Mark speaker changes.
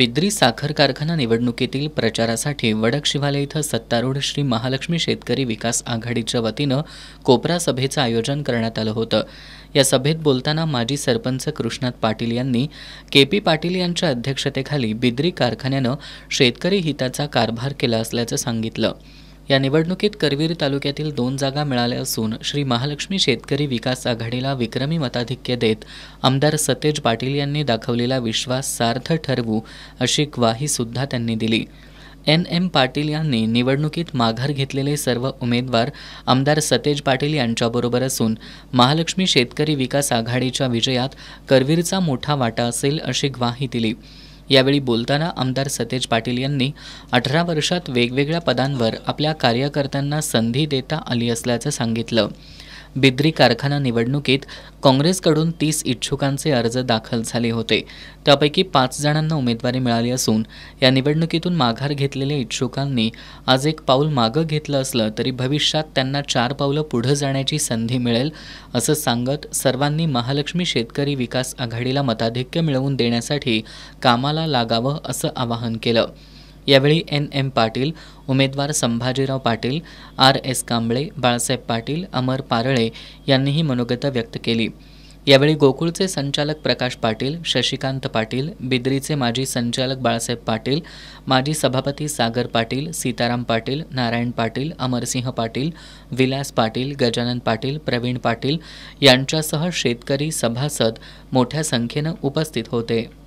Speaker 1: बिद्री साखर कारखाना निवडणुकीतील प्रचारासाठी वडक शिवालय इथं सत्तारूढ श्री महालक्ष्मी शेतकरी विकास आघाडीच्या वतीनं कोपरा सभेचं आयोजन करण्यात आलं होतं या सभेत बोलताना माजी सरपंच कृष्णात पाटील यांनी के पी पाटील यांच्या अध्यक्षतेखाली बिद्री कारखान्यानं शेतकरी हिताचा कारभार केला असल्याचं सांगितलं या निवडणुकीत करवीर तालुक्यातील दोन जागा मिळाल्या असून श्री महालक्ष्मी शेतकरी विकास आघाडीला विक्रमी मताधिक्य देत आमदार सतेज पाटील यांनी दाखवलेला विश्वास सार्थ ठरवू अशी ग्वाहीसुद्धा त्यांनी दिली एन एम पाटील यांनी निवडणुकीत माघार घेतलेले सर्व उमेदवार आमदार सतेज पाटील यांच्याबरोबर असून महालक्ष्मी शेतकरी विकास आघाडीच्या विजयात करवीरचा मोठा वाटा असेल अशी ग्वाही दिली यावेळी बोलताना आमदार सतेज पाटील यांनी अठरा वर्षात वेगवेगळ्या पदांवर आपल्या कार्यकर्त्यांना संधी देता आली असल्याचं सांगितलं बिद्री कारखाना निवडणुकीत काँग्रेसकडून तीस इच्छुकांचे अर्ज दाखल झाले होते त्यापैकी पाच जणांना उमेदवारी मिळाली असून या निवडणुकीतून माघार घेतलेल्या इच्छुकांनी आज एक पाऊल मागं घेतलं असलं तरी भविष्यात त्यांना चार पावलं पुढं जाण्याची संधी मिळेल असं सांगत सर्वांनी महालक्ष्मी शेतकरी विकास आघाडीला मताधिक्य मिळवून देण्यासाठी कामाला लागावं असं आवाहन केलं यावेळी एन एम पाटील उमेदवार संभाजीराव पाटील आर एस कांबळे बाळासाहेब पाटील अमर पारळे यांनीही मनोगत व्यक्त केली यावेळी गोकुळचे संचालक प्रकाश पाटील शशिकांत पाटील बिद्रीचे माजी संचालक बाळासाहेब पाटील माजी सभापती सागर पाटील सीताराम पाटील नारायण पाटील अमरसिंह पाटील विलास पाटील गजानन पाटील प्रवीण पाटील यांच्यासह शेतकरी सभासद मोठ्या संख्येनं उपस्थित होते